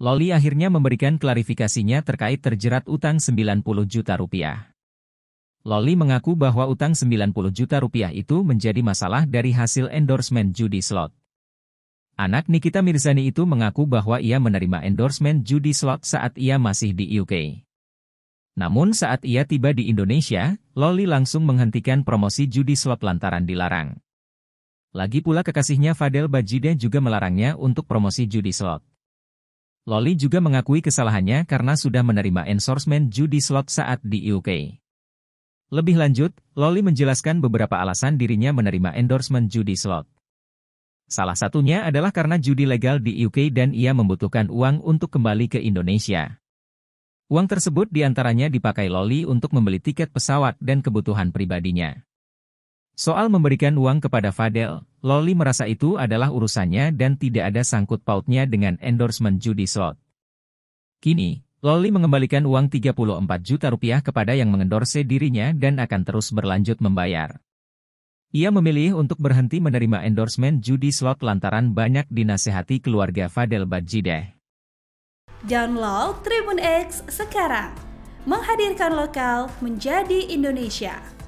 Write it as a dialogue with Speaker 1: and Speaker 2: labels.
Speaker 1: Loli akhirnya memberikan klarifikasinya terkait terjerat utang 90 juta rupiah. Loli mengaku bahwa utang 90 juta rupiah itu menjadi masalah dari hasil endorsement judi slot. Anak Nikita Mirzani itu mengaku bahwa ia menerima endorsement judi slot saat ia masih di UK. Namun saat ia tiba di Indonesia, Loli langsung menghentikan promosi judi slot lantaran dilarang. Lagi pula kekasihnya Fadel Bajide juga melarangnya untuk promosi judi slot. Loli juga mengakui kesalahannya karena sudah menerima endorsement judi slot saat di UK. Lebih lanjut, Loli menjelaskan beberapa alasan dirinya menerima endorsement judi slot. Salah satunya adalah karena judi legal di UK dan ia membutuhkan uang untuk kembali ke Indonesia. Uang tersebut diantaranya dipakai Loli untuk membeli tiket pesawat dan kebutuhan pribadinya. Soal memberikan uang kepada Fadel, Loli merasa itu adalah urusannya dan tidak ada sangkut pautnya dengan endorsement judi slot. Kini, Loli mengembalikan uang 34 juta rupiah kepada yang mengendorse dirinya dan akan terus berlanjut membayar. Ia memilih untuk berhenti menerima endorsement judi slot lantaran banyak dinasehati keluarga Fadel Bajideh.
Speaker 2: Download Tribun X sekarang, menghadirkan lokal menjadi Indonesia.